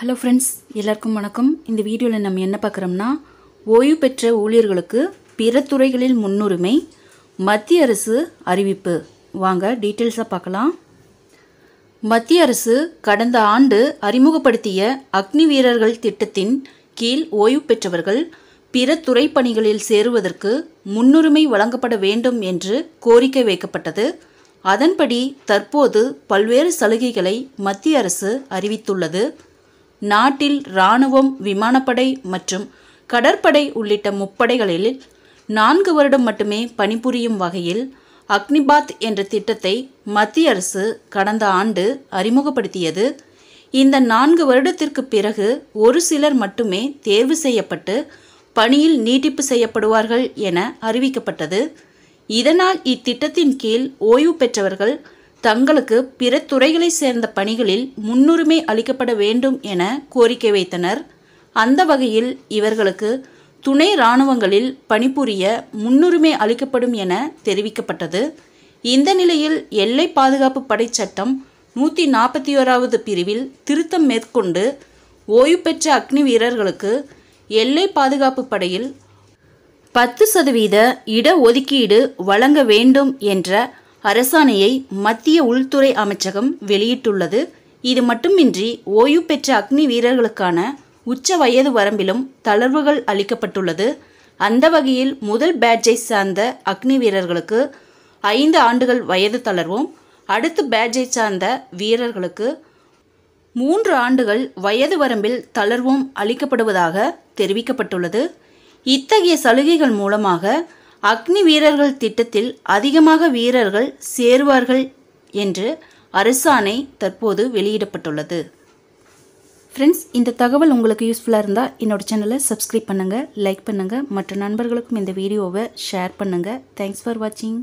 hello friends எல்லாருக்கும் வணக்கம் இந்த வீடியோவில் நம்ம என்ன பார்க்குறோம்னா ஓய்வு பெற்ற ஊழியர்களுக்கு பிற துறைகளில் முன்னுரிமை மத்திய அரசு அறிவிப்பு வாங்க டீட்டெயில்ஸாக பார்க்கலாம் மத்திய அரசு கடந்த ஆண்டு அறிமுகப்படுத்திய அக்னி வீரர்கள் திட்டத்தின் கீழ் ஓய்வு பெற்றவர்கள் பிற துறை பணிகளில் சேருவதற்கு முன்னுரிமை வழங்கப்பட வேண்டும் என்று கோரிக்கை வைக்கப்பட்டது அதன்படி தற்போது பல்வேறு சலுகைகளை மத்திய அரசு அறிவித்துள்ளது நாட்டில் இராணுவம் விமானப்படை மற்றும் கடற்படை உள்ளிட்ட முப்படைகளில் நான்கு வருடம் மட்டுமே பணிபுரியும் வகையில் அக்னிபாத் என்ற திட்டத்தை மத்திய அரசு கடந்த ஆண்டு அறிமுகப்படுத்தியது இந்த நான்கு வருடத்திற்கு பிறகு ஒரு சிலர் மட்டுமே தேர்வு செய்யப்பட்டு பணியில் நீட்டிப்பு செய்யப்படுவார்கள் என அறிவிக்கப்பட்டது இதனால் இத்திட்டத்தின் கீழ் ஓய்வு பெற்றவர்கள் தங்களுக்கு பிற துறைகளை சேர்ந்த பணிகளில் முன்னுரிமை அளிக்கப்பட வேண்டும் என கோரிக்கை வைத்தனர் அந்த வகையில் இவர்களுக்கு துணை இராணுவங்களில் பணிபுரிய முன்னுரிமை அளிக்கப்படும் என தெரிவிக்கப்பட்டது இந்த நிலையில் எல்லை பாதுகாப்பு படை சட்டம் நூற்றி நாற்பத்தி ஓராவது பிரிவில் திருத்தம் மேற்கொண்டு ஓய்வு பெற்ற அக்னி வீரர்களுக்கு எல்லை பாதுகாப்பு படையில் பத்து சதவீத இடஒதுக்கீடு வழங்க வேண்டும் என்ற அரசாணையை மத்திய உள்துறை அமைச்சகம் வெளியிட்டுள்ளது இது மட்டுமின்றி ஓய்வு பெற்ற அக்னி வீரர்களுக்கான உச்ச வயது வரம்பிலும் தளர்வுகள் அளிக்கப்பட்டுள்ளது அந்த வகையில் முதல் பேட்சை சார்ந்த அக்னி வீரர்களுக்கு ஐந்து ஆண்டுகள் வயது தளர்வும் அடுத்த பேட்ஜை சார்ந்த வீரர்களுக்கு மூன்று ஆண்டுகள் வயது வரம்பில் தளர்வும் அளிக்கப்படுவதாக தெரிவிக்கப்பட்டுள்ளது இத்தகைய சலுகைகள் மூலமாக அக்னி வீரர்கள் திட்டத்தில் அதிகமாக வீரர்கள் சேருவார்கள் என்று அரசாணை தற்போது வெளியிடப்பட்டுள்ளது ஃப்ரெண்ட்ஸ் இந்த தகவல் உங்களுக்கு யூஸ்ஃபுல்லாக இருந்தால் என்னோட சேனலை சப்ஸ்கிரைப் பண்ணுங்கள் லைக் பண்ணுங்கள் மற்ற நண்பர்களுக்கும் இந்த வீடியோவை ஷேர் பண்ணுங்கள் தேங்க்ஸ் ஃபார் வாட்சிங்